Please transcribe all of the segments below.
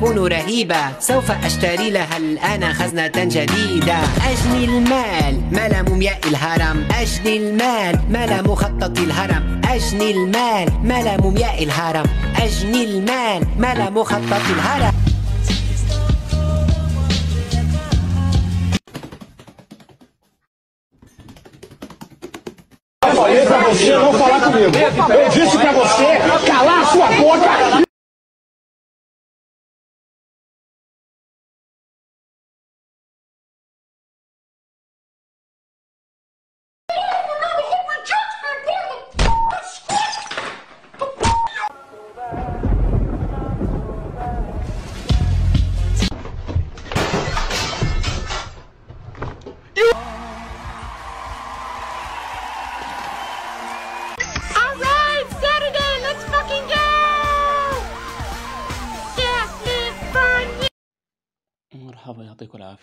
تكون رهيبة سوف أشتري لها الآن خزنة جديدة أجني المال مال مومياء الهرم أجني المال مال مخطط الهرم أجني المال مال مومياء الهرم أجني المال مال مخطط الهرم Eu Eu disse pra você calar a sua boca.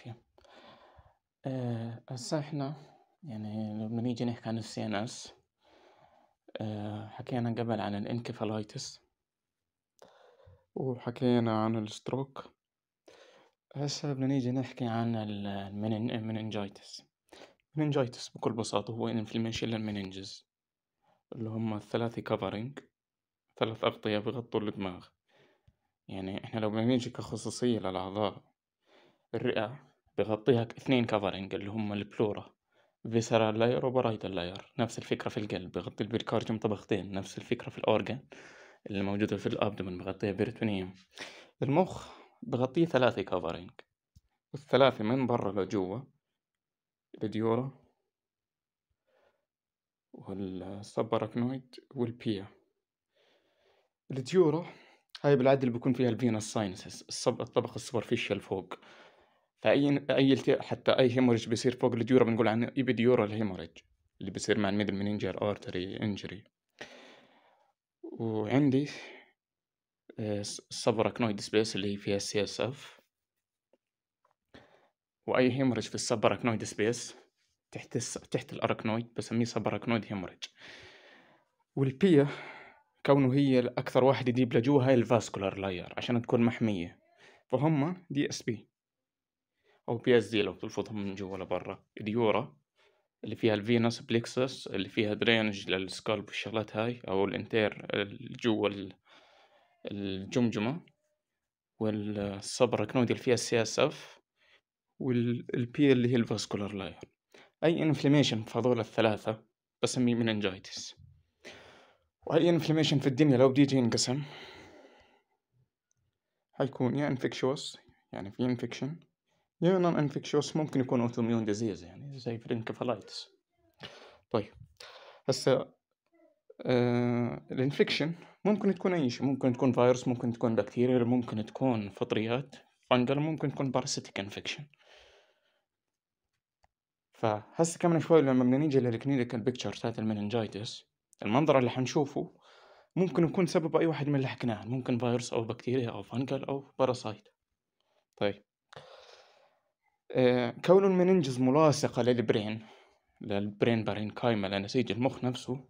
العافية آه، هسا احنا يعني لما نيجي نحكي عن السي ان اس آه، حكينا قبل عن الانكفالايتس وحكينا عن الستروك هسا بدنا نيجي نحكي عن المننجايتس المننجايتس بكل بساطة هو انفلاميشن للمننجز اللي هم الثلاثة كفرينج ثلاث أغطية بغطوا الدماغ يعني احنا لو بنيجي كخصوصية للأعضاء الرئة بغطيها اثنين كفرنج اللي هم البلورا فيسرال لاير وبرايتال لاير نفس الفكرة في القلب بغطي البريكارديوم طبقتين نفس الفكرة في الأورجن اللي موجودة في الأبدومن بغطيها بيرتونيوم المخ بغطيه ثلاثة كفرنج والثلاثة من برا لجوا الديورا والسبراكنويد والبيا الديورا هاي بالعدل بكون فيها الفينس ساينسس الطبقة السوبرفيشال فوق فاي اي حتى اي هيموريج بيصير فوق الديوره بنقول عنه ايبيديورال هيموريج اللي بيصير مع الميدل منينجر ارتري انجري وعندي كنويد آه، سبيس اللي هي فيها سي اس اف واي هيموريج في كنويد سبيس تحت الس... تحت الاركنويد بسميه كنويد هيموريج والبيا كونه هي الاكثر واحد هاي الفاسكولار لاير عشان تكون محميه فهم دي اس بي او بي اس دي لو تلفظهم من جوا لبرا اليورا اللي فيها الفينوس بليكسس اللي فيها درينج للسكالب والشغلات هاي او الانتير جوا الجمجمة والصبر كنودي اللي فيها السي اس اف والبي اللي هي الفاسكولار لاير اي انفلاميشن في هذول الثلاثة بسميه مننجايتس واي انفلاميشن في الدنيا لو بدي ينقسم حيكون يا انفكشوس يعني في انفكشن نون انفكشوس ممكن يكون اوتوميون ديزيز يعني زي برينكفالايتس طيب هسه آه الانفكشن ممكن تكون اي شيء ممكن تكون فيروس ممكن تكون بكتيريا ممكن تكون فطريات فنجل ممكن تكون باراسيتيك انفكشن فهسه كمان شوي لما بدنا نيجي للكلينيكال بيكتشر تاعت المننجايتس المنظر اللي حنشوفه ممكن يكون سبب اي واحد من اللي حكيناه ممكن فيروس او بكتيريا او فنجل او باراسايت طيب آه، كون المننجز ملاصقة للبرين للبرين بارين كايمة لنسيج المخ نفسه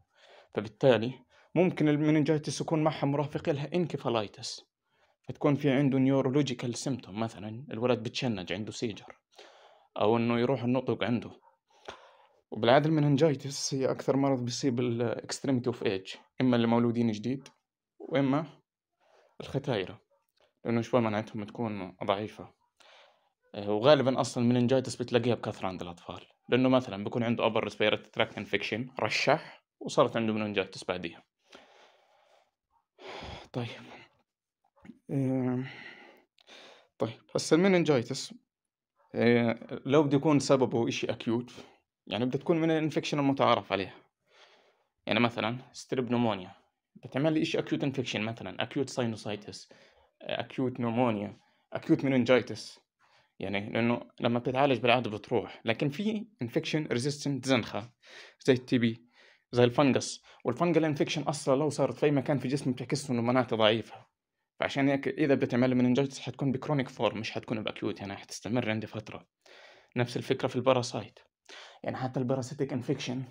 فبالتالي ممكن المننجايتس يكون معها مرافق لها انكفالايتس فتكون في عنده نيورولوجيكال سيمتوم مثلا الولد بتشنج عنده سيجر او انه يروح النطق عنده وبالعاده المننجايتس هي اكثر مرض بيصيب الاكستريميتي اوف ايج اما اللي مولودين جديد واما الختايره لانه شوي مناعتهم تكون ضعيفه آه، وغالبا اصلا مننجايتس بتلاقيها بكثره عند الاطفال لانه مثلا بيكون عنده ابر ريسبيرت تراكت انفكشن رشح وصارت عنده مننجايتس بعديها طيب طيب هسه المننجايتس آه، لو بده يكون سببه إشي أكيوت يعني بدها تكون من الانفكشن المتعارف عليها يعني مثلا ستريب نومونيا بتعمل لي إشي أكيوت انفكشن مثلا أكيوت ساينوسايتس أكيوت نومونيا أكيوت مننجايتس يعني لانه لما بتتعالج بالعاده بتروح لكن في انفكشن ريزيستنت زنخه زي التي بي زي الفنجس والفنجل انفكشن اصلا لو صارت في اي مكان في جسم بتحس انه مناعته ضعيفه فعشان هيك اذا بتعمل مننجيتس حتكون بكرونيك فورم مش حتكون باكيوت يعني حتستمر عندي فتره نفس الفكره في الباراسايت يعني حتى الباراسيتيك انفكشن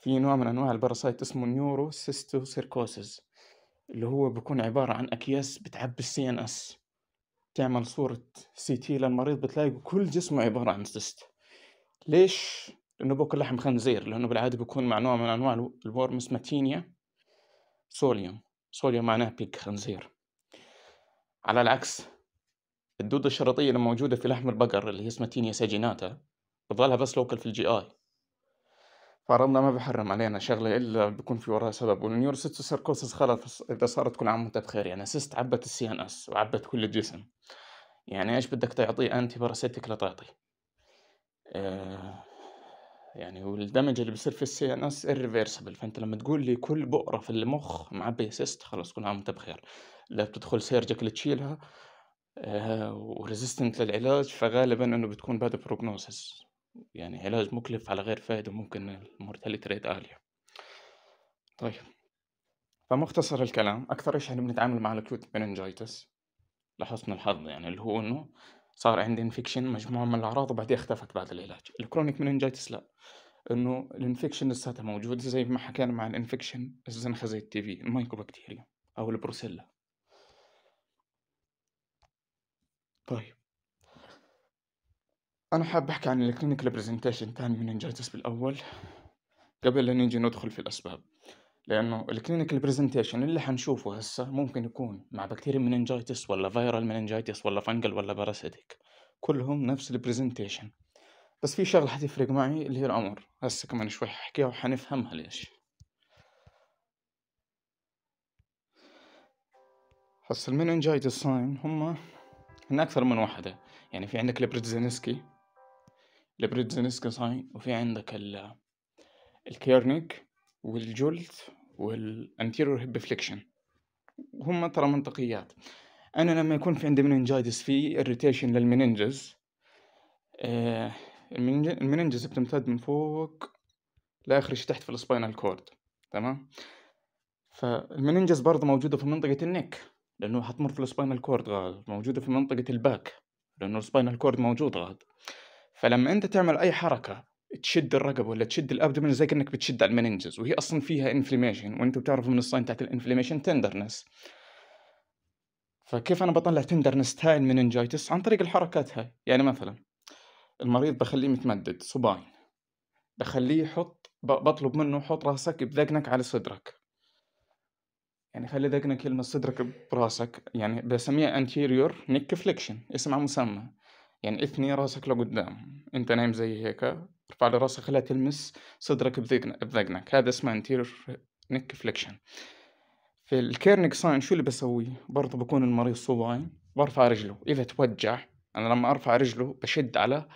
في نوع من انواع الباراسايت اسمه نيورو سيستوسيركوسيس اللي هو بيكون عباره عن اكياس بتعبي السي ان اس تعمل صورة سي تي للمريض بتلاقي كل جسمه عبارة عن سيست ليش؟ لأنه باكل لحم خنزير لأنه بالعادة بيكون مع نوع من أنواع الورم اسمه تينيا سوليوم سوليوم معناه بيك خنزير على العكس الدودة الشرطية الموجودة في لحم البقر اللي هي اسمها تينيا ساجيناتا بتظلها بس لوكل في الجي آي فربنا ما بيحرم علينا شغلة إلا بيكون في وراها سبب والنيوروسيتوسيركوسس خلص إذا صارت كل عام وأنت بخير يعني سيست عبت السي إن إس وعبت كل الجسم يعني إيش بدك تعطيه أنتي باراسيتيك لتعطي آه، يعني والدمج اللي بيصير في السي إن إس إريفيرسبل فأنت لما تقول لي كل بؤرة في المخ معبية سيست خلص كل عام وأنت بخير لا بتدخل سيرجك لتشيلها وريزيستنت للعلاج فغالبا انه بتكون باد بروجنوسس يعني علاج مكلف على غير فائدة ممكن المورتاليتي ريت عالية طيب فمختصر الكلام أكثر شيء احنا بنتعامل مع الأكيوت مننجايتس لحسن الحظ يعني اللي هو إنه صار عندي انفكشن مجموعة من الأعراض وبعدين اختفت بعد العلاج الكرونيك مننجايتس لا إنه الانفكشن لساتها موجود زي ما حكينا مع الانفكشن الزنخة زي التي في المايكوبكتيريا أو البروسيلا طيب أنا حاب أحكي عن الكلينيكال برزنتيشن تاع المننجيتس بالأول قبل لا نيجي ندخل في الأسباب لأنه الكلينيكال برزنتيشن اللي حنشوفه هسه ممكن يكون مع بكتيريا مننجيتس ولا فيرال مننجيتس ولا فنجل ولا باراسيتيك كلهم نفس البرزنتيشن بس في شغلة حتفرق معي اللي هي العمر هسه كمان شوي ححكيها وحنفهمها ليش هسه المننجايتس ساين هما هن أكثر من واحدة يعني في عندك البرتزينسكي البريدزنسكا ساين وفي عندك ال الكيرنيك والجولت والانتيرور هيب فليكشن هم ترى منطقيات انا لما يكون في عندي مننجايتس في اريتيشن للمننجز آه المننجز بتمتد من فوق لاخر شيء تحت في السباينال كورد تمام فالمننجز برضه موجوده في منطقه النك لانه حتمر في السباينال كورد غاد موجوده في منطقه الباك لانه السباينال كورد موجود غاد فلما انت تعمل اي حركه تشد الرقبه ولا تشد الابدومين زي كانك بتشد على المننجز وهي اصلا فيها انفلاميشن وانتم بتعرفوا من الساين تحت الانفلاميشن تندرنس فكيف انا بطلع تندرنس تاع المننجايتس عن طريق الحركات هاي يعني مثلا المريض بخليه متمدد صباين بخليه يحط بطلب منه حط راسك بذقنك على صدرك يعني خلي ذقنك يلمس صدرك براسك يعني بسميها anterior neck flexion اسمها مسمى يعني اثني راسك لقدام انت نايم زي هيك ارفع لي راسك خليها تلمس صدرك بذقنك هذا اسمه انتير نيك فليكشن في الكيرنيك ساين شو اللي بسويه برضه بكون المريض صوباي برفع رجله اذا توجع انا لما ارفع رجله بشد على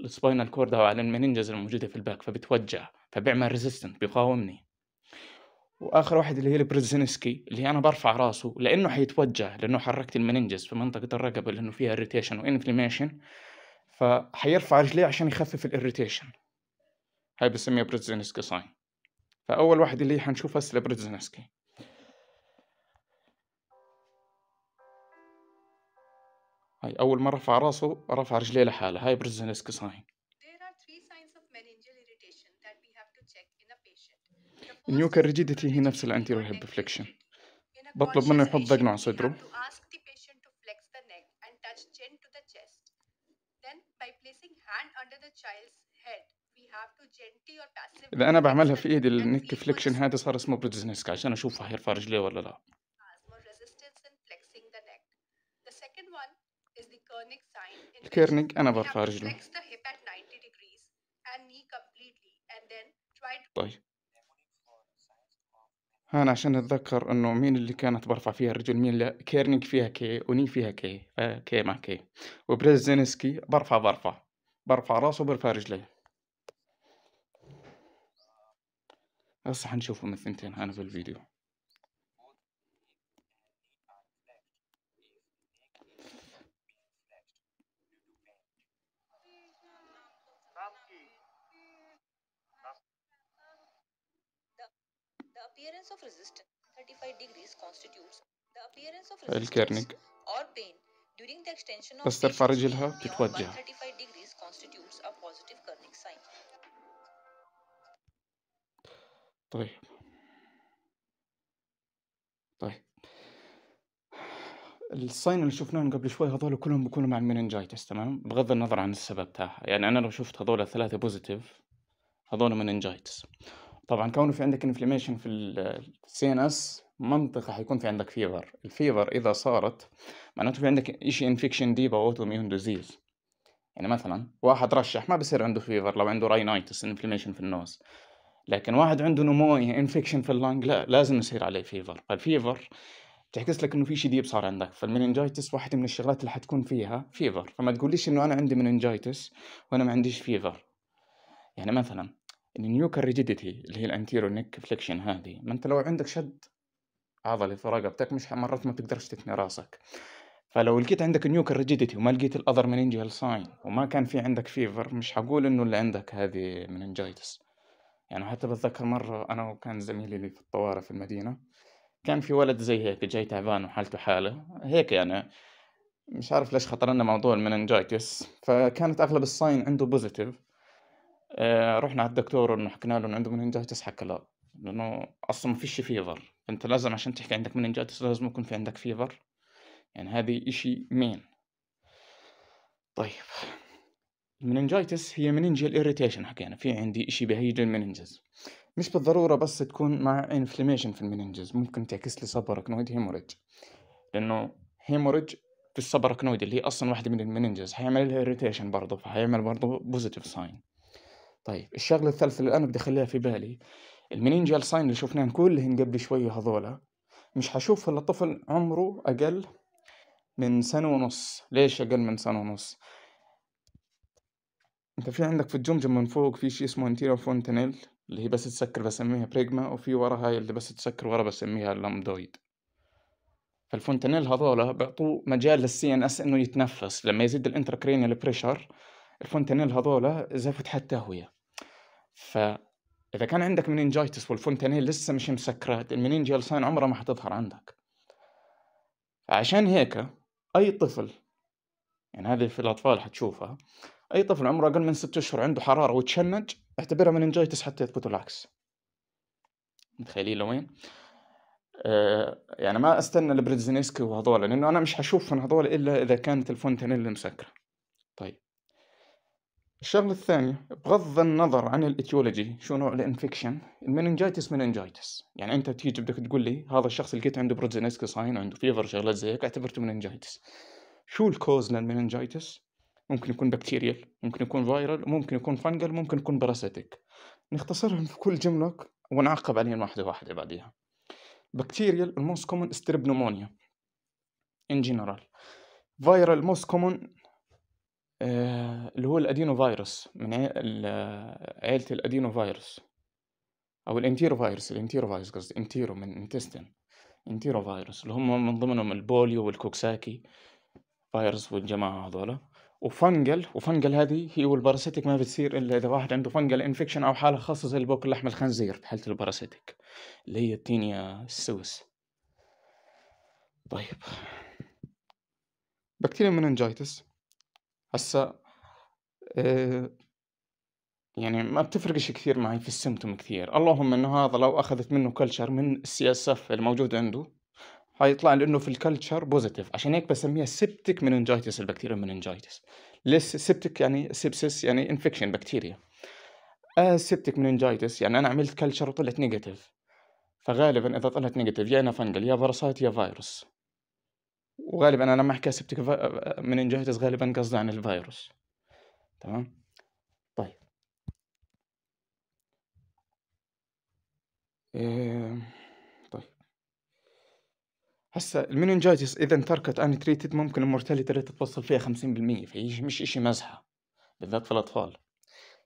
السباينال كورد او على المننجز الموجوده في الباك فبتوجع فبيعمل ريزيستنت بيقاومني واخر واحد اللي هي البريزنسكي اللي انا برفع راسه لانه حيتوجع لانه حركت المننجز في منطقه الرقبه لانه فيها اريتيشن وانفلاميشن فحيرفع رجليه عشان يخفف الاريتيشن هاي بسميها بريزنسكي ساين فاول واحد اللي حنشوفه هسه البريزنسكي هاي اول ما رفع راسه رفع رجليه لحاله هاي بريزنسكي ساين النيوكا ريجيديتي هي نفس الانتيريور هيب فليكشن بطلب منه يحط ذقنه على صدره اذا انا بعملها في ايدي النك فليكشن هذا صار اسمه نسك عشان اشوفه حيرفع رجليه ولا لا الكيرنج انا برفع رجله طيب أنا عشان أتذكر إنه مين اللي كانت برفع فيها الرجل مين لا كيرنينج فيها كي وني فيها كي آه، كي ما كي وبريزينسكي برفع برفع برفع راسه برفع رجليه هسه حنشوفهم الثنتين هنا في الفيديو appearance of resistance 35 degrees constitutes the appearance of resistance or pain during the extension of بس ترفع رجلها بتتوجع 35 degrees constitutes a positive sign طيب طيب اللي شفناه قبل شوي هذول كلهم بيكونوا مع المننجايتس تمام بغض النظر عن السبب تاعها يعني انا لو شفت هذول الثلاثه بوزيتيف هذول مننجايتس طبعا كونه في عندك انفلاميشن في السي ان اس منطقة حيكون في عندك فيفر الفيفر إذا صارت معناته في عندك إشي انفكشن ديب أو أوتو ميون ديزيز يعني مثلا واحد رشح ما بصير عنده فيفر لو عنده راينايتس انفلاميشن في النوز لكن واحد عنده نموية انفكشن في اللنج لا لازم يصير عليه فيفر فالفيفر تعكس لك انه في شيء ديب صار عندك فالمننجايتس واحدة من الشغلات اللي حتكون فيها فيفر فما تقوليش انه انا عندي مننجايتس وانا ما عنديش فيفر يعني مثلا النيوكر ريجيديتي اللي هي الانتيرو نيك فليكشن هذه ما انت لو عندك شد عضلي في رقبتك مش مرات ما تقدرش تثني راسك فلو لقيت عندك نيوكر ريجيديتي وما لقيت الاذر مننجيال ساين وما كان في عندك فيفر مش حقول انه اللي عندك هذه مننجيتس يعني حتى بتذكر مرة أنا وكان زميلي اللي في الطوارئ في المدينة كان في ولد زي هيك جاي تعبان وحالته حالة هيك يعني مش عارف ليش خطر لنا موضوع المننجيتس فكانت أغلب الساين عنده بوزيتيف آه، رحنا على الدكتور انه حكينا له انه عنده مننجاتس حكى لا لانه اصلا ما فيش فيفر فانت لازم عشان تحكي عندك مننجاتس لازم يكون في عندك فيفر يعني هذه اشي مين طيب المننجايتس هي منينجيال اريتيشن حكينا في عندي اشي بهيج المنينجز مش بالضروره بس تكون مع انفلاميشن في المنينجز ممكن تعكس لي نويد هيموريج لانه هيموريج في السباراكنويد اللي هي اصلا واحده من المنينجز حيعمل لها اريتيشن برضه فحيعمل برضه بوزيتيف ساين طيب الشغله الثالثه اللي انا بدي اخليها في بالي المنينجال ساين اللي شفناهم كلهن قبل شويه هذولا مش حشوف الا طفل عمره اقل من سنه ونص ليش اقل من سنه ونص انت في عندك في الجمجم من فوق في شيء اسمه انتيرو فونتينيل اللي هي بس تسكر بسميها بريجما وفي ورا هاي اللي بس تسكر ورا بسميها اللامدويد فالفونتينيل هذولا بيعطوه مجال للسي ان اس انه يتنفس لما يزيد الانتركرينيال بريشر الفونتانيل هذولا زفت ف إذا كان عندك منينجايتس والفونتانيل لسه مش مسكره المنينجيال ساين عمره ما حتظهر عندك عشان هيك اي طفل يعني هذه في الاطفال حتشوفها اي طفل عمره اقل من ست اشهر عنده حراره وتشنج اعتبرها منينجايتس حتى يثبت العكس متخيلين لوين؟ أه يعني ما استنى البريتزنيسكي وهذول لانه انا مش حشوفهم هذول الا اذا كانت الفونتانيل مسكره طيب الشغلة الثانية بغض النظر عن الاتيولوجي شو نوع الانفكشن المننجايتس مننجايتس يعني انت تيجي بدك تقول لي هذا الشخص لقيت عنده بروتزينسكي ساين عنده فيفر شغلات زي هيك اعتبرته مننجايتس شو الكوز للمننجايتس ممكن يكون بكتيريال ممكن يكون فايرال ممكن يكون فانجل ممكن يكون باراسيتك نختصرهم في كل جملة ونعقب عليهم واحدة واحدة بعديها بكتيريال الموست كومن ستريبنومونيا ان جنرال فايرال موست كومن آه، اللي هو الادينو فيروس من عيلة الادينو فيروس او الانتيرو فيروس الانتيرو فيروس قصدي انتيرو من انتستن انتيرو فيروس اللي هم من ضمنهم البوليو والكوكساكي فيروس والجماعة هذولا وفنجل وفنجل هذه هي والباراسيتك ما بتصير الا اذا واحد عنده فنجل انفكشن او حاله خاصه زي البوك لحم الخنزير في حاله الباراسيتك اللي هي التينيا السوس طيب بكتيريا مننجايتس هسا آه يعني ما بتفرقش كثير معي في السمتم كثير اللهم انه هذا لو اخذت منه كلتشر من السي اس اف الموجود عنده حيطلع لانه في الكلتشر بوزيتيف عشان هيك بسميها سبتك مننجايتس البكتيريا مننجايتس لسه سبتك يعني سيبسس يعني انفكشن بكتيريا اسبتك مننجايتس يعني انا عملت كلتشر وطلعت نيجاتيف فغالبا اذا طلعت نيجاتيف يا انا فنجل يا فيروسات يا فيروس وغالبا انا لما احكي سبتك من مننجهتس غالبا قصدي عن الفيروس تمام طيب إيه... طيب هسا المننجايتس اذا تركت ان تريتد ممكن المورتاليتي ريت توصل فيها 50% فهي مش اشي مزحه بالذات في الاطفال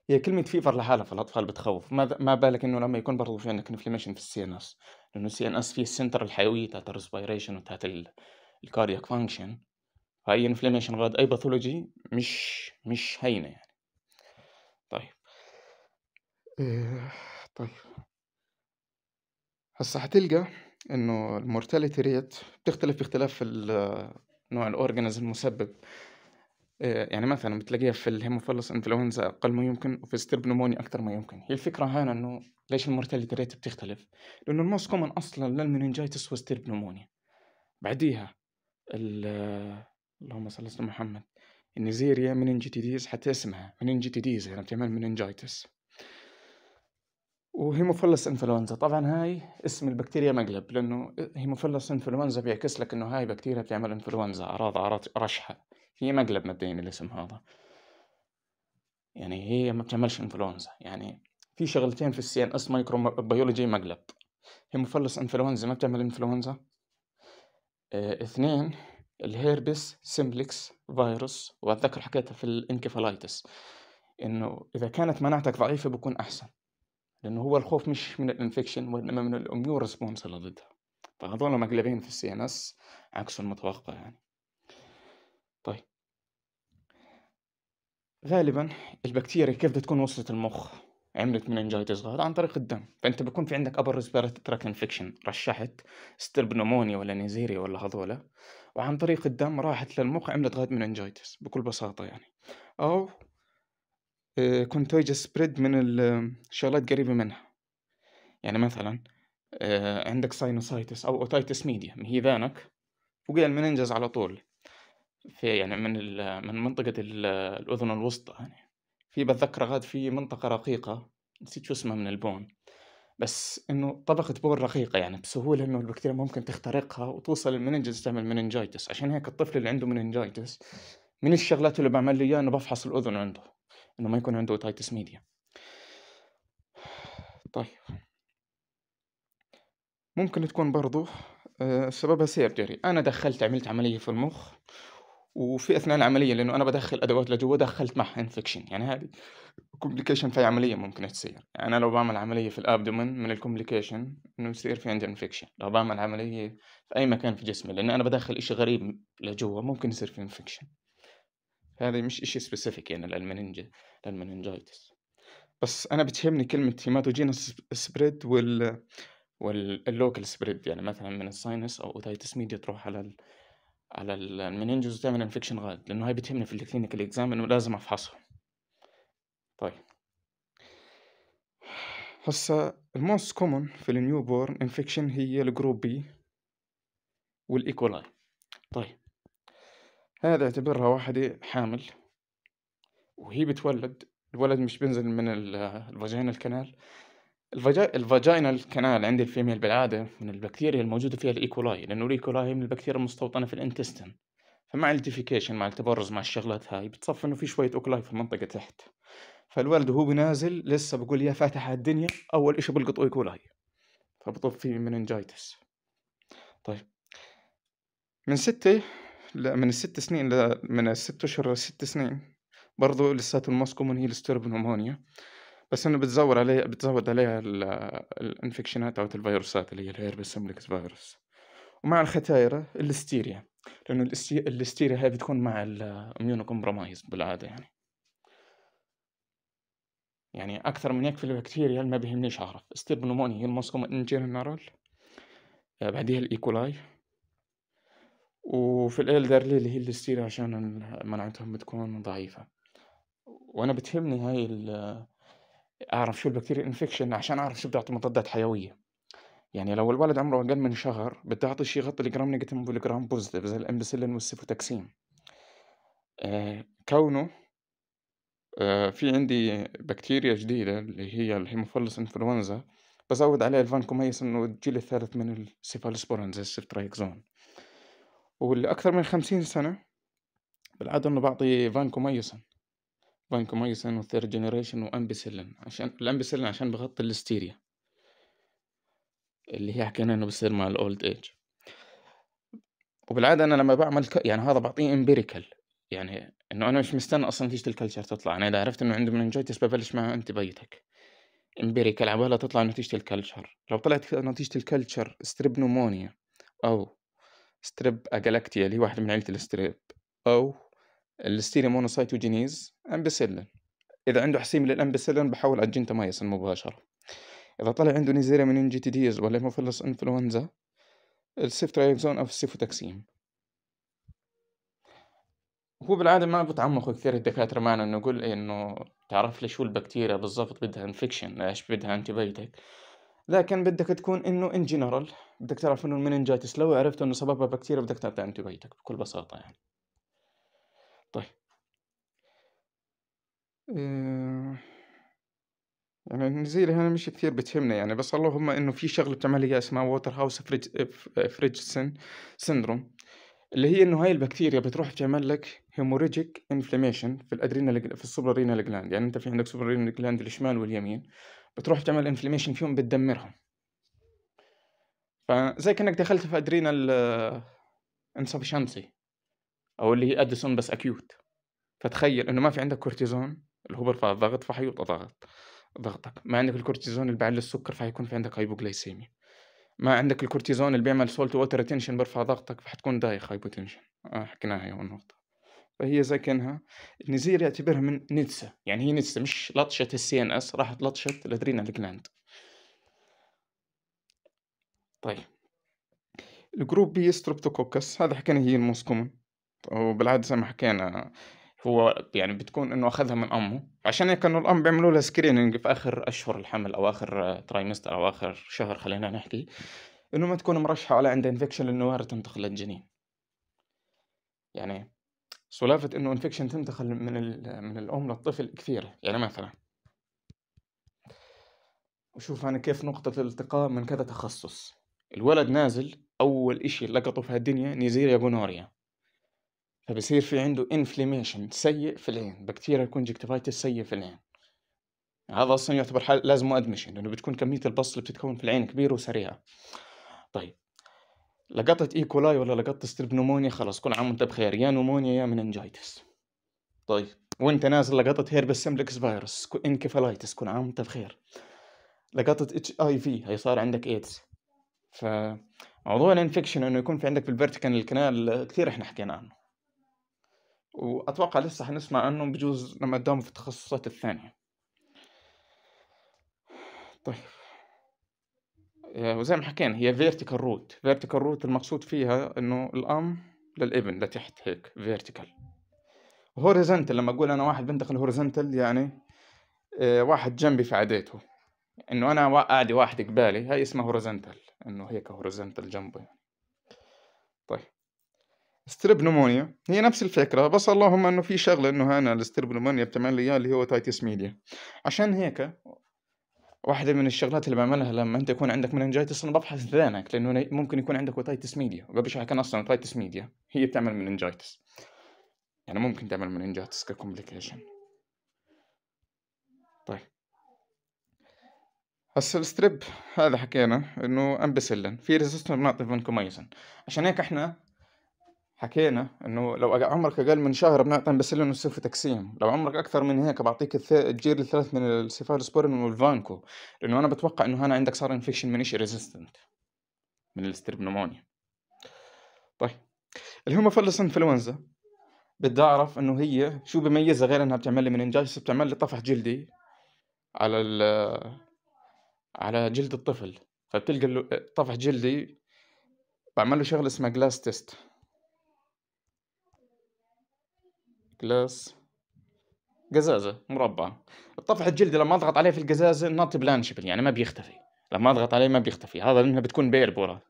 هي كلمة فيفر لحالها في الأطفال بتخوف ما, ما بالك إنه لما يكون برضه في عندك انفلاميشن في السي إن إس لأنه السي إن إس فيه السنتر الحيوية تاعت الريسبيريشن وتاعت الكاردياك فانكشن هاي انفلاميشن غاد اي باثولوجي مش مش هينه يعني طيب إيه طيب هسه حتلقى انه المورتاليتي ريت بتختلف باختلاف نوع الاورجانيزم المسبب إيه، يعني مثلا بتلاقيها في الهيموفيلوس انفلونزا اقل ما يمكن وفي ستير نمونيا اكثر ما يمكن هي الفكره هنا انه ليش المورتاليتي ريت بتختلف لانه الموست كومن اصلا للمننجايتس هو ستير نمونيا بعديها ال- آه، اللهم صل على سيدنا محمد النيزيريا مننجيتيديز حتى اسمها مننجيتيديز يعني بتعمل مننجايتس وهيموفلس انفلونزا طبعا هاي اسم البكتيريا مقلب لانه هيموفلس انفلونزا بيعكس لك انه هاي بكتيريا بتعمل انفلونزا اعراض اعراض رشحه هي مقلب مبدئيا الاسم هذا يعني هي ما بتعملش انفلونزا يعني في شغلتين في السي ان اس مايكرو بيولوجي مقلب هيموفلس انفلونزا ما بتعمل انفلونزا آه، اثنين الهيربس سيمبلكس فيروس واتذكر حكيتها في الانكفالايتس انه اذا كانت مناعتك ضعيفه بكون احسن لانه هو الخوف مش من الانفكشن وانما من الاميون ريسبونس اللي ضدها فهذول مقلبين في السي ان اس عكس المتوقع يعني طيب غالبا البكتيريا كيف بدها تكون وصلت المخ عملت مننجايتس غير عن طريق الدم فانت بيكون في عندك ابر ريسبيرت تراك انفكشن رشحت ستربنومونيا ولا نيزيريا ولا هذولا وعن طريق الدم راحت للمخ عملت غير مننجايتس بكل بساطه يعني او كونتيجس آه، سبريد من الشغلات آه، قريبه منها يعني مثلا آه، عندك ساينوسايتس او اوتايتس ميديا هي ذانك فوقها المننجز على طول في يعني من من منطقه الاذن الوسطى يعني في بتذكر غاد في منطقة رقيقة نسيت شو اسمها من البون بس انه طبقة بول رقيقة يعني بسهولة انه البكتيريا ممكن تخترقها وتوصل المننجز تعمل مننجايتس عشان هيك الطفل اللي عنده مننجايتس من الشغلات اللي بعمل له اياها انه بفحص الاذن عنده انه ما يكون عنده تايتس ميديا طيب ممكن تكون برضو آه، سببها سيرجري انا دخلت عملت عملية في المخ وفي اثناء العمليه لانه انا بدخل ادوات لجوا دخلت معها انفكشن يعني هذه كومبليكيشن في عمليه ممكن تصير يعني انا لو بعمل عمليه في الابدومن من الكومبليكيشن انه يصير في عندي انفكشن لو بعمل عمليه في اي مكان في جسمي لان انا بدخل إشي غريب لجوا ممكن يصير في انفكشن هذا مش إشي سبيسيفيك يعني للمننج للمننجايتس بس انا بتهمني كلمه هيماتوجينس سبريد وال واللوكال سبريد يعني مثلا من الساينس او اوتيتس ميديا تروح على على المننجز دائما انفكشن غالي لانه هاي بتهمني في الكلينيكال اكزام انه لازم افحصها طيب هسا الموست كومن في النيو بورن انفكشن هي الجروب بي والايكولاي طيب هذا اعتبرها واحدة حامل وهي بتولد الولد مش بينزل من الفاجينال الكنال الفاجينال كانال عند الفيميل بالعاده من البكتيريا الموجوده فيها الايكولاي لانه الايكولاي من البكتيريا المستوطنه في الانتستين فمع التيفيكيشن مع التبرز مع الشغلات هاي بتصفى انه في شويه اوكلاي في المنطقه تحت فالولد وهو بنازل لسه بقول يا فاتح الدنيا اول اشي بلقط ايكولاي فبطب فيه مننجايتس طيب من ستة لا من الست سنين لا من الست اشهر لست سنين برضو لساته الموسكومون هي الستيرب نمونيا بس انه بتزور عليها بتزود عليها الانفكشنات او الفيروسات اللي هي الهيربس سمبلكس فيروس ومع الختايره الاستيريا لانه الاستيريا هاي بتكون مع الاميونو كومبرومايز بالعاده يعني يعني اكثر من هيك في البكتيريا ما بيهمنيش اعرف ستير هي الموسكوم انجينيرال آه، بعديها الايكولاي وفي الالدرلي اللي هي الستيريا عشان مناعتهم بتكون ضعيفه وانا بتهمني هاي اعرف شو البكتيريا انفكشن عشان اعرف شو بدي اعطي مضادات حيويه يعني لو الولد عمره اقل من شهر بدي اعطي شيء يغطي الجرام نيجاتيف والجرام بوزيتيف زي الامبسلين والسيفوتاكسين آه كونه آه في عندي بكتيريا جديدة اللي هي الهيموفيلوس انفلونزا بزود عليها الفانكوميسن والجيل الثالث من السيفالسبورين زي السيفترايكزون واللي أكثر من خمسين سنة بالعادة إنه بعطي فانكوميسن بانكومايسين وثيرد جنريشن وامبيسلين عشان الامبيسلين عشان بغطي الهستيريا اللي هي حكينا انه بصير مع الاولد ايج وبالعاده انا لما بعمل ك... يعني هذا بعطيه امبيريكال يعني انه انا مش مستنى اصلا نتيجه الكلتشر تطلع انا اذا عرفت انه عنده مننجيتس ببلش معها انتبيتك امبيريكال على تطلع نتيجه الكلتشر لو طلعت نتيجه الكلتشر ستريب نومونيا او ستريب اجالكتيا اللي هي واحده من عيله الستريب او الستيريا مونوسايتوجينيز امبسلين اذا عنده حسيم للامبسلين بحول على مايسن مباشره اذا طلع عنده نيزيريا مننجيتيديز ولا مفلس انفلونزا السيفترايزون او السيفوتاكسيم هو بالعاده ما بتعمق كثير الدكاتره معنا انه يقول انه تعرف لي شو البكتيريا بالضبط بدها انفكشن ايش بدها انتي لكن بدك تكون انه ان جنرال بدك تعرف انه المننجاتس لو عرفت انه سببها بكتيريا بدك تعطي انتي بكل بساطه يعني طيب آه، يعني الجزيرة هنا مش كثير بتهمنا يعني بس اللهم إنه في شغلة بتعملها هي اسمها ووتر هاوس فريج فريج سن سندروم اللي هي إنه هاي البكتيريا بتروح بتعمل لك هيموريجيك انفلاميشن في الادرينال في السوبرارينال جلاند يعني أنت في عندك سوبرارينال جلاند الشمال واليمين بتروح تعمل انفلاميشن فيهم بتدمرهم فزي كأنك دخلت في ادرينال انسufficiency آه، او اللي هي اديسون بس اكيوت فتخيل انه ما في عندك كورتيزون اللي هو بيرفع الضغط فحيوطى ضغط ضغطك ما عندك الكورتيزون اللي بيعلي السكر فحيكون في عندك هايبوغليسيميا ما عندك الكورتيزون اللي بيعمل سولت ووتر ريتنشن بيرفع ضغطك فحتكون دايخ هايبوتنشن آه حكيناها هي النقطة فهي زي كانها النزير يعتبرها من نتسة يعني هي نتسة مش لطشة السي ان اس راحت لطشة الادرينال جلاند طيب الجروب بي ستريبتوكوكس هذا حكينا هي الموست كومن هو بالعاده زي ما حكينا هو يعني بتكون انه اخذها من امه عشان هيك انه الام بيعملوا لها سكريننج في اخر اشهر الحمل او اخر ترايمستر او اخر شهر خلينا نحكي انه ما تكون مرشحه ولا عندها انفكشن وارد تنتقل للجنين يعني سلافة انه انفكشن تنتقل من من الام للطفل كثيره يعني مثلا وشوف انا كيف نقطة الالتقاء من كذا تخصص الولد نازل اول اشي لقطه في هالدنيا نيزيريا بونوريا فبصير في عنده انفليميشن سيء في العين بكتيريا كونجكتيفايتس سيء في العين هذا اصلا يعتبر حال لازم ادمشن لانه بتكون كميه البص اللي بتتكون في العين كبيره وسريعه طيب لقطت ايكولاي e. ولا لقطت ستريب نمونيا خلاص كل عام وانت بخير يا نمونيا يا مننجايتس طيب وانت نازل لقطت هيربس سمبلكس فيروس انكفالايتس كل عام وانت بخير لقطت اتش اي في هي صار عندك ايدز فموضوع الانفكشن انه يكون في عندك في الفيرتيكال الكنال كثير احنا حكينا عنه واتوقع لسه حنسمع عنه بجوز لما تداوم في التخصصات الثانيه طيب وزي ما حكينا هي vertical root vertical root المقصود فيها انه الام للابن لتحت هيك vertical horizontal لما اقول انا واحد بنتقل horizontal يعني آه، واحد جنبي في عاديته انه انا قاعد واحد قبالي هاي اسمها horizontal انه هيك horizontal جنبه يعني. طيب ستريب نمونيا هي نفس الفكرة بس اللهم انه في شغلة انه انا الستريب نمونيا بتعمل لي اللي هو تايتس ميديا عشان هيك واحدة من الشغلات اللي بعملها لما انت يكون عندك مننجايتس انا بفحص ذانك لانه ممكن يكون عندك وتايتس ميديا وقبل كان اصلا تايتس ميديا هي بتعمل مننجايتس يعني ممكن تعمل مننجايتس ككومبليكيشن طيب هسا الستريب هذا حكينا انه امبسلين في ريزيستور بنعطي فانكومايزن عشان هيك احنا حكينا انه لو عمرك اقل من شهر بس لانه سوف تقسيم لو عمرك اكثر من هيك بعطيك الجير الثلاث من السيفالوسبورين والفانكو لانه انا بتوقع انه هنا عندك صار انفكشن منيش ريزيستنت من الاستربنومونيا طيب الهيموفيلس انفلونزا بدي اعرف انه هي شو بميزها غير انها بتعمل لي مننجايس بتعمل لي طفح جلدي على ال على جلد الطفل فبتلقى طفح جلدي بعمل له شغله اسمها جلاس تيست بلس قزازه مربعه الطفح الجلدي لما اضغط عليه في القزازه نوت بلانشبل يعني ما بيختفي لما اضغط عليه ما بيختفي هذا لانها بتكون بيربورا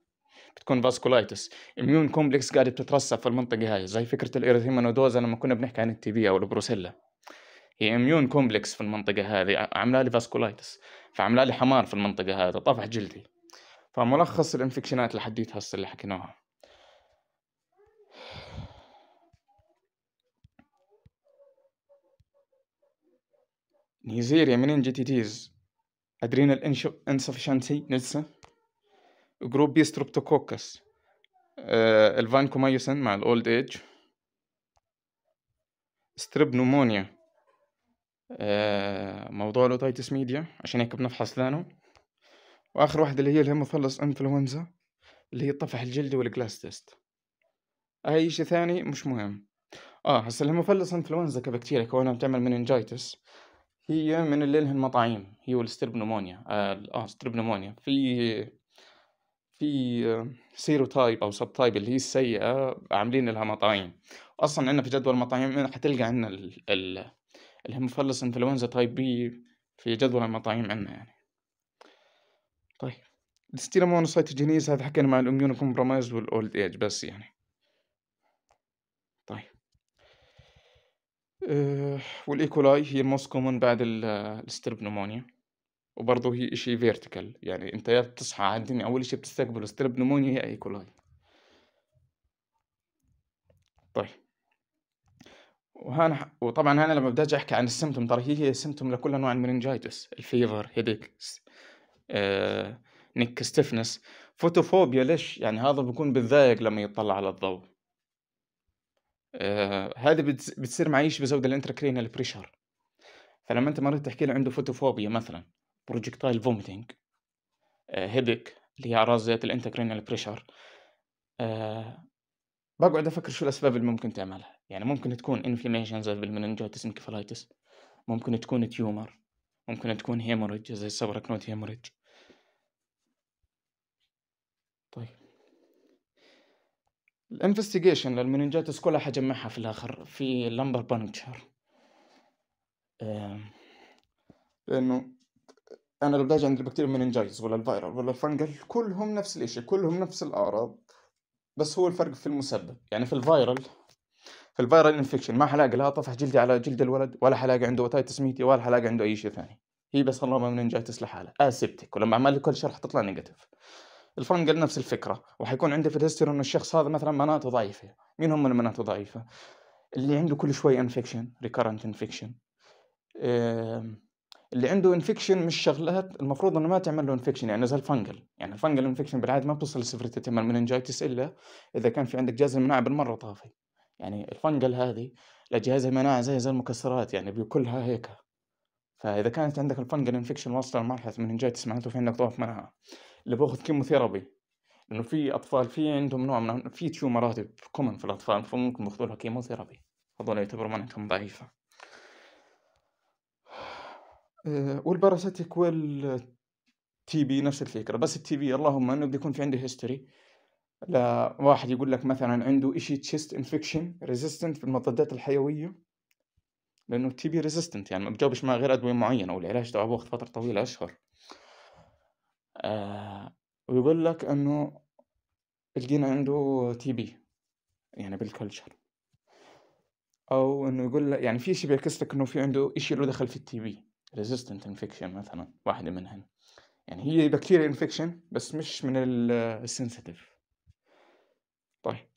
بتكون فاسكولايتس اميون كومبلكس قاعده بتترسب في المنطقه هاي زي فكره الاريثيمانودوزا لما كنا بنحكي عن التي بي او البروسيلا هي اميون كومبلكس في المنطقه هذه عامله لي فاسكولايتس فعامله لي حمار في المنطقه هذا طفح جلدي فملخص الانفكشنات لحديت هسه اللي حكيناها نيزيريا تيز ادرينال انسفشنسي نلسا جروب بي ستروبتوكوكس آه الفانكومايوسن مع الاولد ايج ستريب نومونيا آه موضوع الاوتايتس ميديا عشان هيك بنفحص لانه واخر واحدة اللي هي الهيموفيلس انفلونزا اللي هي الطفح الجلدي والجلاس تيست اي شيء ثاني مش مهم اه هسا الهيموفيلس انفلونزا كبكتيريا كونها بتعمل مننجايتس هي من اللي لها المطاعيم هي والستربنومونيا اه, آه، ستربنومونيا في في آه، سيرو تايب او سب تايب اللي هي السيئه عاملين لها مطاعيم اصلا عندنا في جدول المطاعيم حتلقى عندنا اللي ال مفلس انفلونزا تايب بي في جدول المطاعيم عندنا يعني طيب الستيلامونوسايتوجينيز هذا حكينا مع الاميونوكومبرومايز والاولد ايج بس يعني آه، والإيكولاي هي الموست كومن بعد آه، السترب نمونيا وبرضه هي شيء فيرتيكال يعني انت يا بتصحى على الدنيا اول شيء بتستقبله سترب نمونيا يا ايكولاي طيب وهنا وطبعا هنا لما بدي اجي احكي عن السيمتوم ترى هي سمتم سيمتوم لكل انواع المننجايتس الفيفر هيديك آه، نيك ستيفنس فوتوفوبيا ليش يعني هذا بيكون بتضايق لما يطلع على الضوء آه، هذا بتصير معيش بزود الانتركرينال بريشر فلما انت مريض تحكي له عنده فوتوفوبيا مثلا بروجكتايل فوميتنج آه هيدك اللي هي اعراض زياده الانتركرينال بريشر آه، بقعد افكر شو الاسباب اللي ممكن تعملها يعني ممكن تكون انفلاميشن زي بالمننجيتس انكفالايتس ممكن تكون تيومر ممكن تكون هيموريج زي السبركنوت هيموريج الانفستيجيشن للمننجاتس كلها حجمعها في الاخر في لمبر بانكشر لانه آه، انا لو بدي عند البكتيريا مننجايز ولا الفيرال ولا الفنجل كلهم نفس الاشي كلهم نفس الاعراض بس هو الفرق في المسبب يعني في الفيرال في الفيرال انفكشن ما حلاقي لا طفح جلدي على جلد الولد ولا حلاقي عنده وتايتس ميتي ولا حلاقي عنده اي شيء ثاني هي بس اللهم مننجايتس لحالها اسبتك ولما عمل كل شرح تطلع نيجاتيف الفرن نفس الفكره وحيكون عندي في الهستير انه الشخص هذا مثلا مناعته ضعيفه مين هم اللي مناعته ضعيفه اللي عنده كل شوي انفكشن ريكارنت انفكشن اللي عنده انفكشن مش شغلات المفروض انه ما تعمل له انفكشن يعني زي الفنجل يعني الفنجل انفكشن بالعاده ما بتوصل لسفرتة تم المننجايتس الا اذا كان في عندك جهاز المناعه بالمره طافي يعني الفنجل هذه لجهاز المناعه زي زي المكسرات يعني بكلها هيك فاذا كانت عندك الفنجل انفكشن واصله لمرحله مننجايتس معناته في عندك ضعف مناعه اللي باخذ كيموثيرابي لانه في اطفال في عندهم نوع من في تيومرات كومن في الاطفال فممكن باخذ لها كيموثيرابي هذول يعتبروا مناعتهم ضعيفه آه، والباراسيتيك وال تي بي نفس الفكره بس التي بي اللهم انه بده يكون في عنده هيستوري لواحد يقول لك مثلا عنده اشي تشيست انفكشن ريزيستنت بالمضادات الحيويه لانه التي بي ريزيستنت يعني ما بجاوبش مع غير ادويه معينه والعلاج تبعه باخذ فتره طويله اشهر آه، ويقول لك انه الجين عنده تي بي يعني بالكلتشر او انه يقول لك يعني في شيء بيعكس لك انه في عنده شيء له دخل في التي بي ريزيستنت انفكشن مثلا واحده منهن يعني هي بكتيريا انفكشن بس مش من السنسيتيف طيب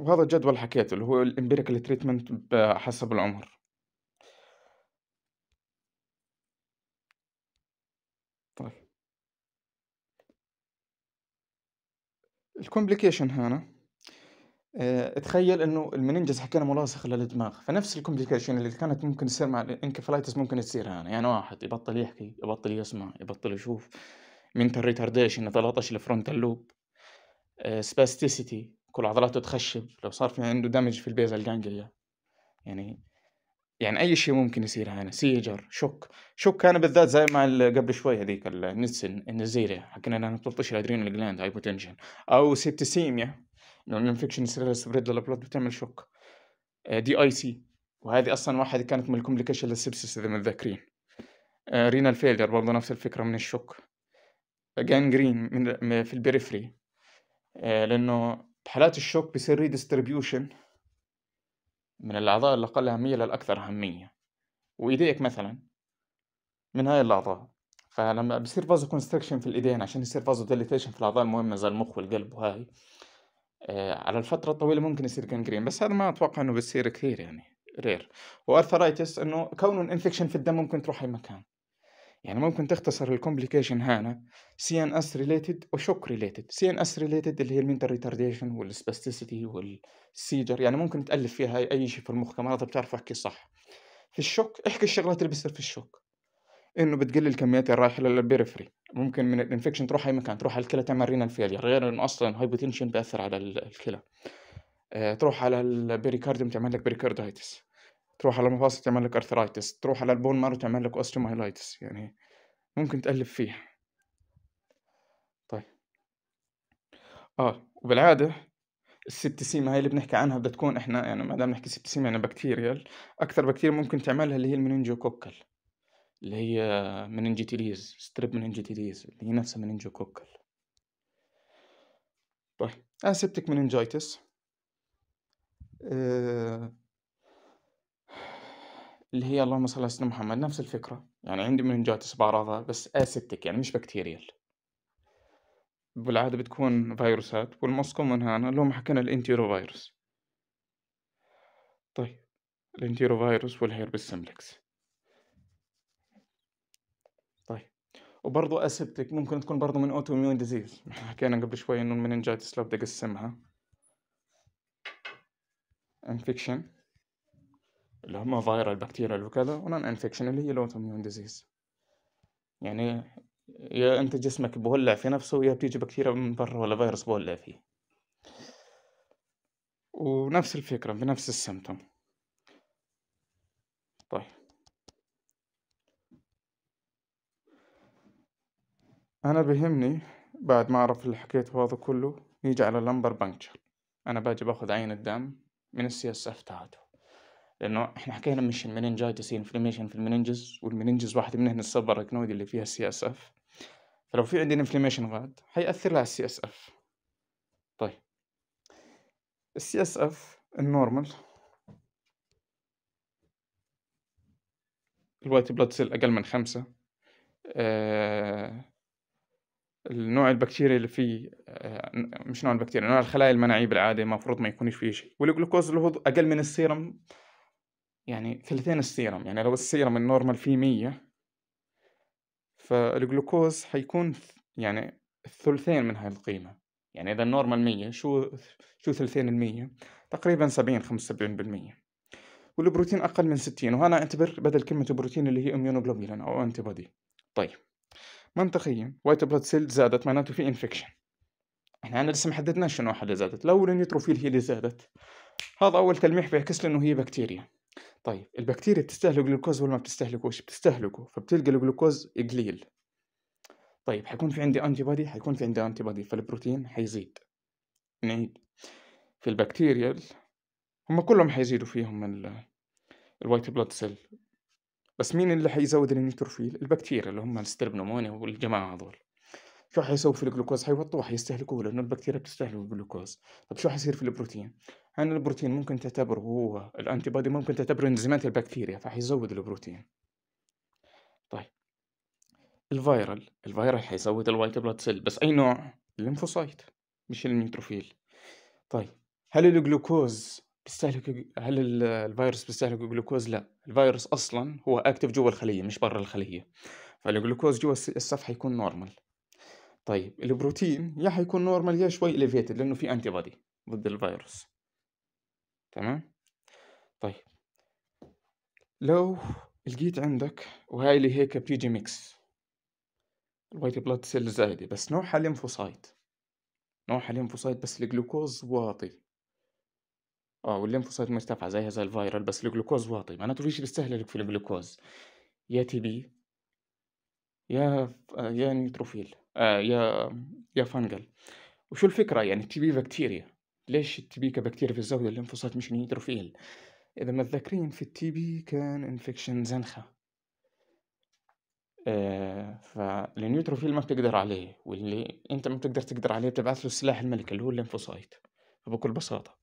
وهذا الجدول حكيته اللي هو الامبيريكال تريتمنت حسب العمر الكومبليكيشن هنا آه، تخيل انه المننجز حكينا ملاصق للدماغ فنفس الكومبليكيشن اللي كانت ممكن تصير مع الانكفلايتس ممكن تصير هنا يعني واحد يبطل يحكي يبطل يسمع يبطل يشوف منتال ريتارديشن يتلطش الفرونتال لوب سباستيسيتي كل عضلاته تخشب لو صار في عنده دمج في البيزا الجانجليا يعني يعني اي شيء ممكن يصير هنا سيجر شوك شوك انا بالذات زي ما قبل شوي هذيك النسن النزيرة حقنا انا بتلطش الادرينال جلاند هايبوتنشن او سيبتسيميا لو الانفكشن يصير سبريد للبلود بتعمل شوك دي اي سي وهذه اصلا واحده كانت من الكومبليكيشن للسبسس اذا متذكرين رينال فيلدر برضه نفس الفكره من الشوك جانجرين من في البريفري آه، لانه بحالات الشوك بيصير ريديستريبيوشن من الأعضاء الأقل أهمية للأكثر أهمية وإيديك مثلا من هاي الأعضاء فلما بصير فازو كونستركشن في الإيدين عشان يصير فازو ديليتيشن في الأعضاء المهمة زي المخ والقلب وهاي آه على الفترة الطويلة ممكن يصير جنجرين بس هذا ما أتوقع إنه بيصير كثير يعني رير وأرثرايتس إنه كونه انفكشن في الدم ممكن تروح أي مكان يعني ممكن تختصر الكومبليكيشن هنا سي ان اس ريليتد وشوك ريليتد سي ان اس ريليتد اللي هي المنتال ريتارديشن والسباستيسيتي والسيجر يعني ممكن تالف فيها اي شيء في المخ اذا بتعرف احكي صح في الشوك احكي الشغلات اللي بتصير في الشوك انه بتقلل الكميات الرايحه للبريفري ممكن من الانفكشن تروح اي مكان تروح على الكلى تعمل رينال فيلير غير انه اصلا هايبوتنشن بياثر على الكلى آه، تروح على البريكارديوم تعمل لك بريكاردايتس تروح على المفاصل تعمل لك ارثرايتس تروح على البون مارو تعمل لك اوستيومايلايتس يعني ممكن تألف فيه طيب اه وبالعادة السبتسيما هاي اللي بنحكي عنها بدها تكون احنا يعني ما دام نحكي سبتسيما يعني بكتيريال اكثر بكتيريا ممكن تعملها اللي هي المننجوكوكل اللي هي مننجيتيليز ستريب مننجيتيليز اللي هي نفسها مننجوكوكل طيب اسبتك مننجايتس أه اللي هي اللهم صل على سيدنا محمد نفس الفكرة يعني عندي مننجاتس بعرضها بس أسيتك يعني مش بكتيريال بالعادة بتكون فيروسات والمص من هنا اللي هم حكينا الانتيرو فيروس طيب الانتيرو فيروس والهيربس سمبلكس طيب وبرضه أسبتك ممكن تكون برضه من أوتو إميون ديزيز حكينا قبل شوي إنه المننجايتس لو بدي أقسمها انفكشن اللي هما فايرال بكتيريال وكذا ونون انفكشن اللي هي لو اميون ديزيز يعني يا انت جسمك بولع في نفسه يا بتيجي بكتيريا من برا ولا فيروس بولع فيه ونفس الفكرة بنفس السمتم طيب أنا بهمني بعد ما أعرف اللي حكيته هذا كله نيجي على اللمبر بنكشر أنا باجي باخذ عين الدم من السي اس اف تاعته لانه احنا حكينا مش المننجايتس انفليميشن انفلاميشن في المننجز والمننجز واحده منهن الصبة الركنويدي اللي فيها السي اس اف فلو في عندنا انفلاميشن غاد حيأثر لها السي اس اف طيب السي اس اف النورمال الوايت بلاد سيل اقل من خمسة آه النوع البكتيريا اللي فيه آه مش نوع البكتيريا نوع الخلايا المناعية بالعادة المفروض ما يكونش فيه شيء والجلوكوز اللي هو أقل من السيرم يعني ثلثين السيرم يعني لو السيرم النورمال فيه مية فالجلوكوز حيكون يعني الثلثين من هاي القيمة يعني إذا النورمال مية شو شو ثلثين المية تقريبا سبعين خمسة وسبعين بالمية والبروتين أقل من ستين وهنا اعتبر بدل كلمة بروتين اللي هي إميونوجلوبولين أو أنتي طيب منطقيا وايت بلاد سيل زادت معناته في انفكشن احنا انا لسه ما حددناش شنو حدا زادت لو النيتروفيل هي اللي زادت هذا اول تلميح بيعكس لي انه هي بكتيريا طيب البكتيريا بتستهلك جلوكوز ولا ما بتستهلكوش بتستهلكه فبتلقى الجلوكوز قليل طيب حيكون في عندي انتي بادي حيكون في عندي انتي بادي فالبروتين حيزيد نعيد في البكتيريا هم كلهم حيزيدوا فيهم ال الوايت بلاد سيل بس مين اللي حيزود النيتروفيل البكتيريا اللي هم الستربنومونيا والجماعه هذول شو حيسوي في الجلوكوز حيوطوه حيستهلكوه لانه البكتيريا بتستهلك الجلوكوز طب شو حيصير في البروتين أن البروتين ممكن تعتبره هو الأنتي بادي ممكن تعتبره انزيمات البكتيريا فحيزود البروتين طيب الفيرال الفيرال حيزود الوايت بلاد سيل بس أي نوع الليمفوسايت مش النيتروفيل طيب هل الجلوكوز بيستهلك هل الفيروس بيستهلك الجلوكوز؟ لا، الفيروس اصلا هو اكتف جوا الخليه مش برا الخليه. فالجلوكوز جوا السف حيكون نورمال. طيب البروتين يا حيكون نورمال يا شوي اليفيتد لانه في انتي بادي ضد الفيروس. تمام طيب لو لقيت عندك وهاي اللي هيك بتيجي ميكس الوايت بلاد سيل زايدة بس نوعها ليمفوسايت نوعها ليمفوسايت بس الجلوكوز واطي اه والليمفوسايت مرتفعة زيها زي الفيرال بس الجلوكوز واطي معناته في شيء بيستهلك في الجلوكوز يا تي بي يا يا نيتروفيل آه يا يا فانجل وشو الفكرة يعني تي بي بكتيريا ليش بي كبكتيريا في الزاوية الليمفوسايت مش نيتروفيل إذا متذكرين في في التبي كان انفكشن زنخة آه فالنيوتروفيل ما بتقدر عليه واللي انت ما بتقدر تقدر عليه بتبعث له السلاح الملكي اللي هو الليمفوسايت بكل بساطة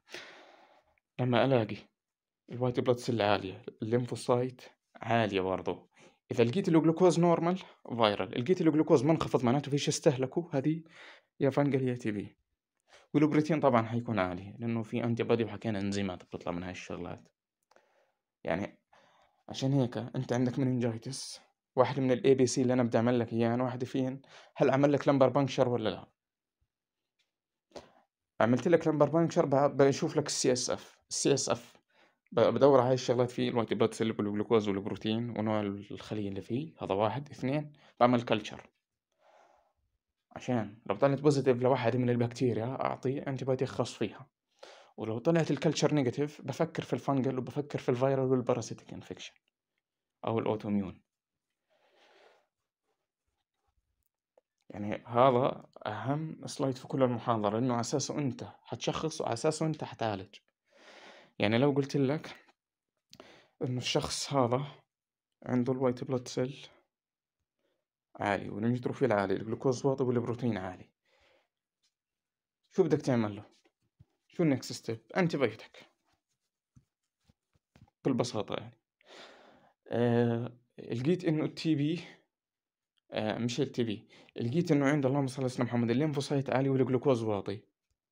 لما ألاقي الوايت بلاد سيل عالية الليمفوسايت عالية برضه إذا لقيت الجلوكوز نورمال فايرال لقيت الجلوكوز منخفض معناته فيش استهلكه هذه يا فانجليا يا تي بي والبروتين طبعا حيكون عالي لأنه في أنتي بادي وحكينا إنزيمات بتطلع من هاي الشغلات يعني عشان هيك أنت عندك مننجايتس واحد من الاي بي سي اللي انا بدي اعمل لك اياه يعني واحد فيهن هل عمل لك لمبر بنكشر ولا لا عملت لك لمبر بنكشر بشوف لك السي اس اف السي اس اف بدور على هاي الشغلات فيه الوايت بلاد سيل والجلوكوز والبروتين ونوع الخليه اللي فيه هذا واحد اثنين بعمل كلتشر عشان لو طلعت بوزيتيف لواحد من البكتيريا أعطيه أنتيبيوتيك خاص فيها ولو طلعت الكلتشر نيجاتيف بفكر في الفانجل وبفكر في الفيرال والباراسيتيك انفكشن أو الأوتوميون يعني هذا أهم سلايد في كل المحاضرة لأنه أساسه أنت حتشخص وأساسه أنت حتعالج يعني لو قلت لك إنه الشخص هذا عنده الوايت بلاد سيل عالي والنيوتروفيل عالي الجلوكوز واطي والبروتين عالي شو بدك تعمل له شو النكست ستيب انتي بكل بساطة يعني آه لقيت انه التي بي آه مش التي بي لقيت انه عند اللهم صل على سيدنا محمد الليمفوسايت عالي والجلوكوز واطي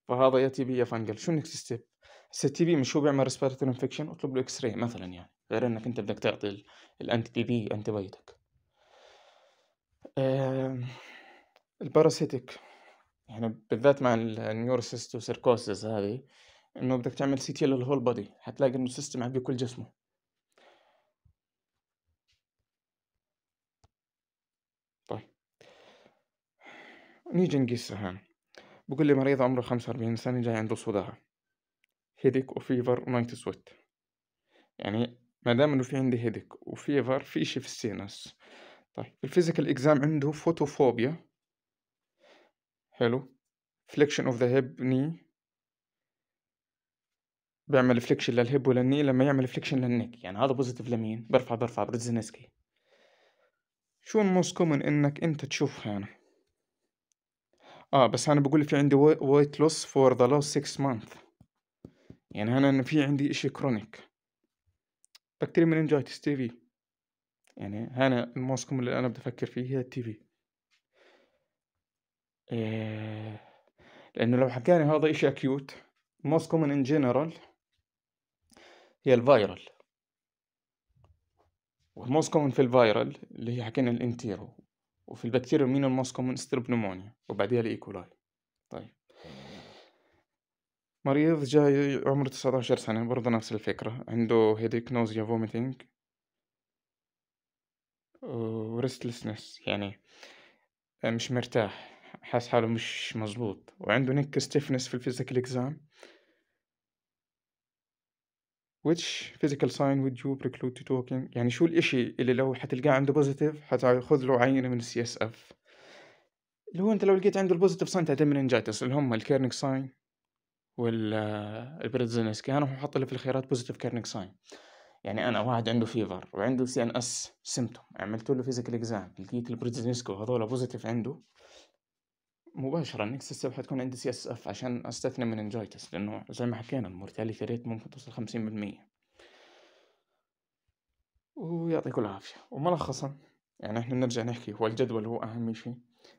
فهذا يا تي بي يا فانجل شو النكست ستيب هسه التي بي مش هو بيعمل ريسبيرتور انفكشن اطلب له اكس راي مثلا يعني غير انك انت بدك تعطي الانتي بي انتي بيتك الباراسيتك يعني بالذات مع النيورسيست وسيركوسيس هذه انه بدك تعمل سي تي للهول بودي حتلاقي انه السيستم عبي كل جسمه طيب نيجي نقيسها هان بقول لي مريض عمره خمسة وأربعين سنة جاي عنده صداع هيديك وفيفر ونايت سويت يعني ما دام انه في عندي هيديك وفيفر في اشي في السينس طيب الفيزيكال اكزام عنده فوتوفوبيا حلو فليكشن اوف ذا هيب ني بيعمل فليكشن للهيب وللني لما يعمل فليكشن للنك يعني هذا بوزيتيف لمين برفع برفع برزنسكي شو الموست كومن انك انت تشوفها هنا يعني؟ اه بس انا بقول في عندي ويت لوس فور ذا لوس 6 مانث يعني انا في عندي اشي كرونيك بكتيريا انجايتس تي في يعني هنا الموسكم اللي أنا بدي أفكر فيه هي التي في آه، لأنه لو حكاني هذا إشي أكيوت most common in general هي الفيرال والموست في الفيرال اللي هي حكينا الانتيرو وفي البكتيريا مين الموست كومن ستريب نمونيا وبعديها الايكولاي طيب مريض جاي عمره 19 سنة برضه نفس الفكرة عنده هيديك نوزيا فوميتينج وريستلسنس يعني آه، مش مرتاح حاس حاله مش مزبوط وعنده نيك ستيفنس في الفيزيكال اكزام which physical sign would you preclude to talking يعني شو الاشي اللي لو حتلقاه عنده بوزيتيف حتاخذ له عينه من السي اس اف اللي هو انت لو لقيت عنده البوزيتيف ساين تعتمد تعتبر مننجايتس اللي هم الكيرنك ساين والبريتزينسكي آه، انا حاط له في الخيارات بوزيتيف كيرنك ساين يعني انا واحد عنده فيفر وعنده سي ان اس سيمتوم عملت له فيزيكال اكزام لقيت البريزنسكو هذول بوزيتيف عنده مباشره النكسس ستيب حتكون عندي سي اس اف عشان استثنى من انجايتس لانه زي ما حكينا المورتاليتي ريت ممكن توصل خمسين بالمية ويعطيك العافيه وملخصا يعني احنا نرجع نحكي هو الجدول هو اهم شيء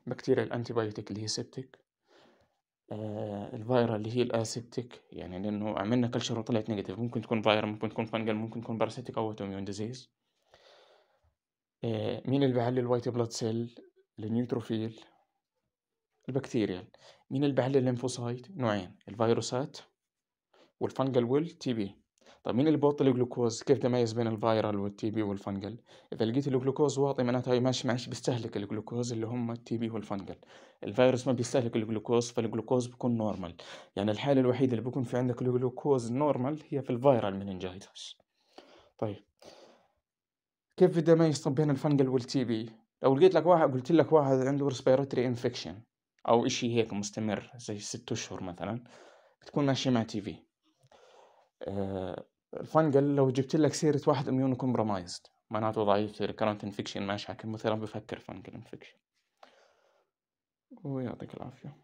بكتيريا الانتي بايوتيك اللي هي سيبتك آآ آه، اللي هي الأسيبتيك، يعني لإنه عملنا كلشر وطلعت نيجاتيف ممكن تكون فيرال ممكن تكون فانجل ممكن تكون باراسيتيك أو اوتوميون آه، ديزيز مين اللي بيعلي الوايت بلاد سيل النيوتروفيل، البكتيريا. مين اللي بيعلي الليمفوسايت؟ نوعين الفيروسات ويل تي بي طيب مين اللي بيوطي الجلوكوز؟ كيف تميز بين الفايرال والتي بي والفنجل؟ إذا لقيت الجلوكوز واطي معناته هاي ماشي معيش بيستهلك الجلوكوز اللي هم التي بي والفنجل. الفيروس ما بيستهلك الجلوكوز فالجلوكوز بيكون نورمال، يعني الحالة الوحيدة اللي بيكون في عندك الجلوكوز نورمال هي في الفايرال مننجايتس. طيب كيف بدي أميز طب بين الفنجل والتي بي؟ لو لقيت لك واحد قلت لك واحد عنده ريسبيراتوري انفكشن أو إشي هيك مستمر زي ست أشهر مثلا بتكون ماشي مع تي في. آه، الفنجل لو جبت لك سيره واحد اميون كومبرومايزد معناته ضعيف ريكرنت انفكشن ماشي كمثلا بفكر فنجل انفكشن ويعطيك العافيه